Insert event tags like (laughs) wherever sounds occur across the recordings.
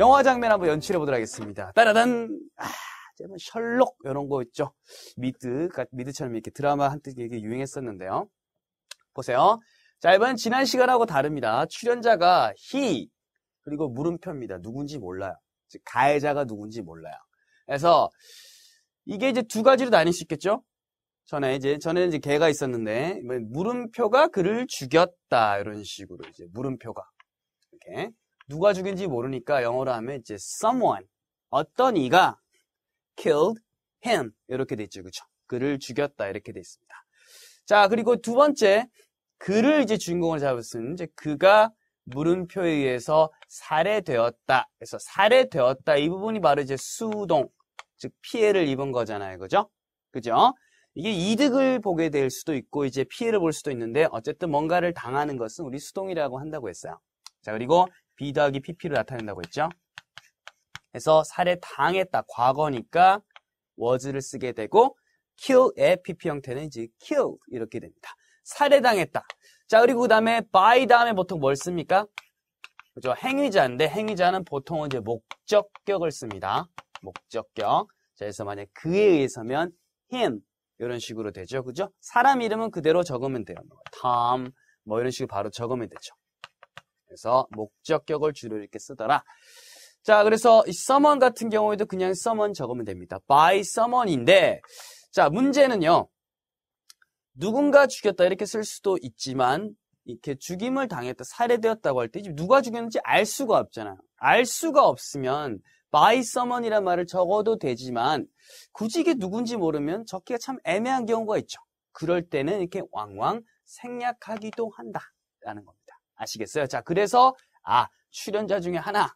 영화 장면 한번 연출해 보도록 하겠습니다. 따라단! 아, 셜록 이런 거 있죠. 미드, 미드처럼 이렇게 드라마 한때 이게 유행했었는데요. 보세요. 자, 이번 지난 시간하고 다릅니다. 출연자가 he 그리고 물음표입니다. 누군지 몰라요. 즉 가해자가 누군지 몰라요. 그래서 이게 이제 두 가지로 나뉠 수 있겠죠? 전에 이제 전에 이제 개가 있었는데 물음표가 그를 죽였다 이런 식으로 이제 물음표가 이렇게 누가 죽인지 모르니까 영어로 하면 이제 someone 어떤 이가 killed him 이렇게 돼 있죠, 그렇죠? 그를 죽였다 이렇게 돼 있습니다. 자 그리고 두 번째 그를 이제 주인공을 잡을 수 있는 이제 그가 물음표에 의해서 살해되었다. 그래서 살해되었다 이 부분이 바로 이제 수동 즉 피해를 입은 거잖아요, 그죠? 그죠? 이게 이득을 보게 될 수도 있고 이제 피해를 볼 수도 있는데 어쨌든 뭔가를 당하는 것은 우리 수동이라고 한다고 했어요. 자 그리고 B 더하기 PP로 나타낸다고 했죠. 그래서 사례 당했다 과거니까 was를 쓰게 되고 kill의 PP 형태는 이제 k i l l 이렇게 됩니다. 사례 당했다자 그리고 그 다음에 by 다음에 보통 뭘 씁니까? 그죠 행위자인데 행위자는 보통은 이제 목적격을 씁니다. 목적격. 자 그래서 만약 그에 의해서면 him 이런 식으로 되죠. 그죠? 사람 이름은 그대로 적으면 돼요. 뭐, Tom 뭐 이런 식으로 바로 적으면 되죠. 그래서 목적격을 주로 이렇게 쓰더라. 자, 아, 그래서 이 someone 같은 경우에도 그냥 someone 적으면 됩니다. by someone인데, 자, 문제는요. 누군가 죽였다 이렇게 쓸 수도 있지만, 이렇게 죽임을 당했다, 살해되었다고 할 때, 누가 죽였는지 알 수가 없잖아요. 알 수가 없으면, by someone이란 말을 적어도 되지만, 굳이 이게 누군지 모르면 적기가 참 애매한 경우가 있죠. 그럴 때는 이렇게 왕왕 생략하기도 한다. 라는 겁니다. 아시겠어요? 자, 그래서 아, 출연자 중에 하나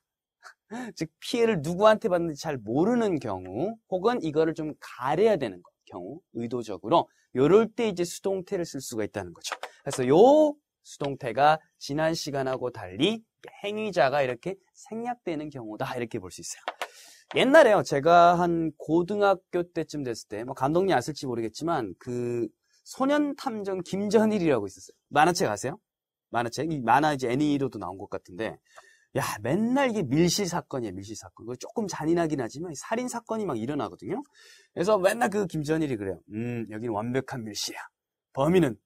(laughs) 즉 피해를 누구한테 받는지 잘 모르는 경우 혹은 이거를 좀 가려야 되는 경우 의도적으로 요럴 때 이제 수동태를 쓸 수가 있다는 거죠. 그래서 요 수동태가 지난 시간하고 달리 행위자가 이렇게 생략되는 경우다 이렇게 볼 수 있어요. 옛날에요 제가 한 고등학교 때쯤 됐을 때뭐 감독님 아실지 모르겠지만 그 소년 탐정 김전일이라고 있었어요. 만화책 아세요? 만화책, 만화 이제 애니로도 나온 것 같은데, 야, 맨날 이게 밀실 사건이에요, 밀실 사건. 조금 잔인하긴 하지만 살인 사건이 막 일어나거든요. 그래서 맨날 그 김전일이 그래요. 음, 여기는 완벽한 밀실이야. 범인은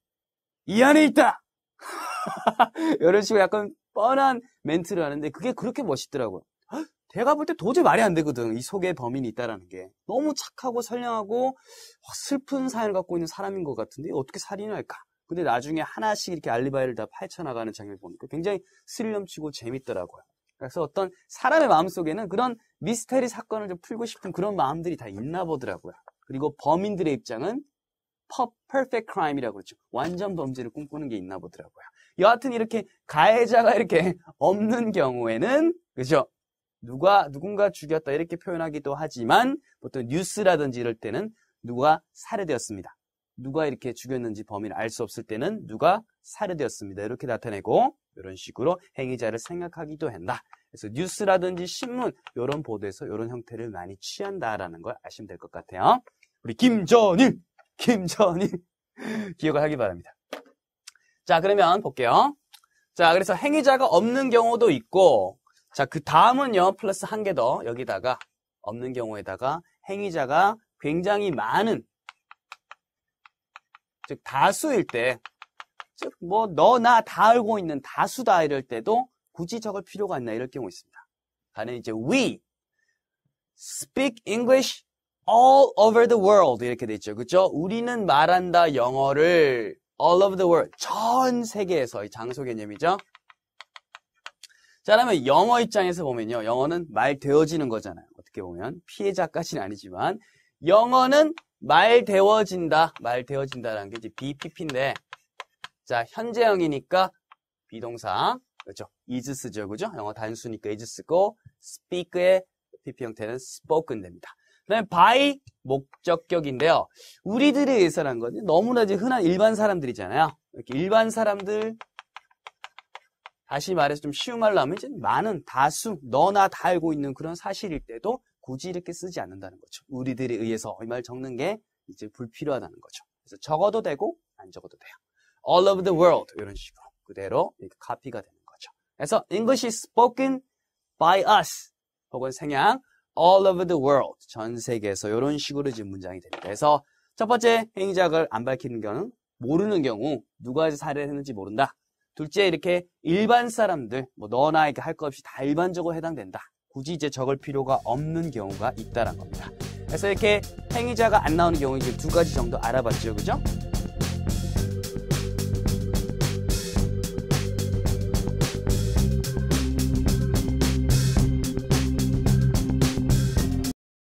이 안에 있다. (laughs) 이런 식으로 약간 뻔한 멘트를 하는데 그게 그렇게 멋있더라고요. 헉, 제가 볼 때 도저히 말이 안 되거든. 이 속에 범인이 있다라는 게 너무 착하고 선량하고 어, 슬픈 사연을 갖고 있는 사람인 것 같은데 어떻게 살인을 할까? 근데 나중에 하나씩 이렇게 알리바이를 다 파헤쳐나가는 장면을 보니까 굉장히 스릴 넘치고 재밌더라고요. 그래서 어떤 사람의 마음속에는 그런 미스테리 사건을 좀 풀고 싶은 그런 마음들이 다 있나 보더라고요. 그리고 범인들의 입장은 퍼 e r 크라임이라고 그러죠. 완전 범죄를 꿈꾸는 게 있나 보더라고요. 여하튼 이렇게 가해자가 이렇게 (laughs) 없는 경우에는 그죠? 누가 누군가 죽였다 이렇게 표현하기도 하지만 보통 뉴스라든지 이럴 때는 누가 살해되었습니다. 누가 이렇게 죽였는지 범인을 알 수 없을 때는 누가 살해되었습니다. 이렇게 나타내고 이런 식으로 행위자를 생각하기도 한다. 그래서 뉴스라든지 신문 이런 보도에서 이런 형태를 많이 취한다라는 걸 아시면 될 것 같아요. 우리 김전일, 김전일 (laughs) 기억을 하기 바랍니다. 자 그러면 볼게요. 자 그래서 행위자가 없는 경우도 있고 자 그 다음은요 플러스 한 개 더 여기다가 없는 경우에다가 행위자가 굉장히 많은 즉 다수일 때, 즉 뭐 너나 다 알고 있는 다수다 이럴 때도 굳이 적을 필요가 있나 이럴 경우 있습니다. 다는 이제 we speak English all over the world 이렇게 돼 있죠. 그죠? 우리는 말한다 영어를 all over the world 전 세계에서의 장소 개념이죠. 자, 그러면 영어 입장에서 보면요. 영어는 말 되어지는 거잖아요. 어떻게 보면 피해자까지는 아니지만 영어는 말 되어진다. 말 되어진다라는 게 이제 BPP인데 자 현재형이니까 비동사 그렇죠. is 쓰죠. 그죠? 영어 단수니까 is 쓰고 speak의 PP 형태는 spoken 됩니다. 그다음에 by 목적격인데요. 우리들에 의해서 라는 건 너무나 이제 흔한 일반 사람들이잖아요. 이렇게 일반 사람들 다시 말해서 좀 쉬운 말로 하면 이제 많은 다수 너나 다 알고 있는 그런 사실일 때도 굳이 이렇게 쓰지 않는다는 거죠. 우리들에 의해서 이 말 적는 게 이제 불필요하다는 거죠. 그래서 적어도 되고 안 적어도 돼요. All over the world 이런 식으로 그대로 이렇게 카피가 되는 거죠. 그래서 English is spoken by us 혹은 생양 all over the world 전 세계에서 이런 식으로 지금 문장이 됩니다. 그래서 첫 번째 행위작을 안 밝히는 경우 모르는 경우 누가 살해했는지 모른다. 둘째 이렇게 일반 사람들 뭐 너나 이렇게 할 것 없이 다 일반적으로 해당된다. 굳이 이제 적을 필요가 없는 경우가 있다는 겁니다. 그래서 이렇게 행위자가 안 나오는 경우 이제 두 가지 정도 알아봤죠. 그죠?